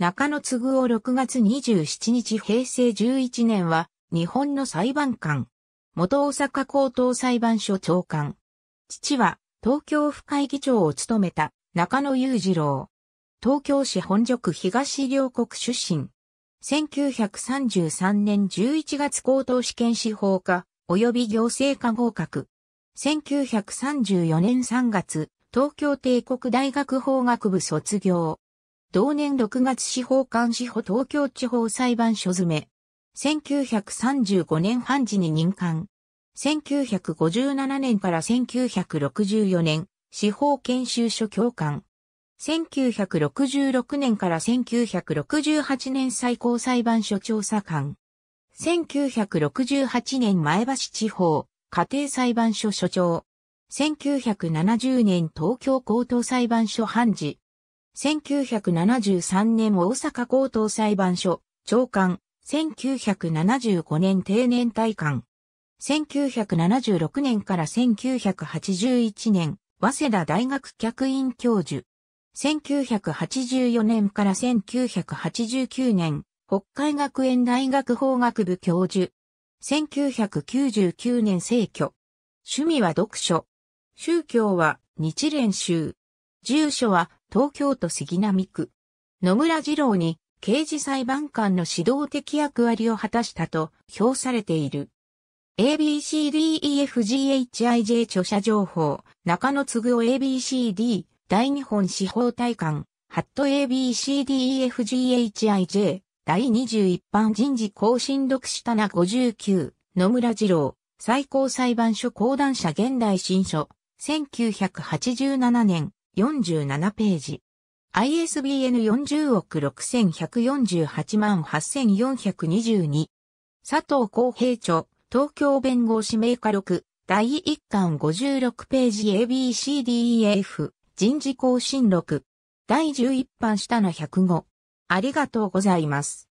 中野嗣を6月27日平成11年は、日本の裁判官。元大阪高等裁判所長官。父は、東京府会議長を務めた、中野裕次郎。東京市本所区東両国出身。1933年11月高等試験司法科、及び行政科合格。1934年3月、東京帝国大学法学部卒業。同年6月司法官司法東京地方裁判所詰め。1935年判事に任官。1957年から1964年、司法研修所教官。1966年から1968年最高裁判所調査官。1968年前橋地方家庭裁判所所長。1970年東京高等裁判所判事。1973年大阪高等裁判所、長官、1975年定年退官。1976年から1981年、早稲田大学客員教授。1984年から1989年、北海学園大学法学部教授。1999年逝去。趣味は読書。宗教は日蓮宗。住所は東京都杉並区。野村二郎に刑事裁判官の指導的役割を果たしたと評されている。ABCDEFGHIJ 著者情報、中野継夫 ABCD、大日本司法大官、ハット ABCDEFGHIJ、第21般人事更新読たな59、野村二郎、最高裁判所講談社現代新書、1987年、47ページ。ISBN 40億6148万8422。佐藤公平著、東京弁護士名家録、第1巻56ページ ABCDEF、人事更新録。第11版下の105。ありがとうございます。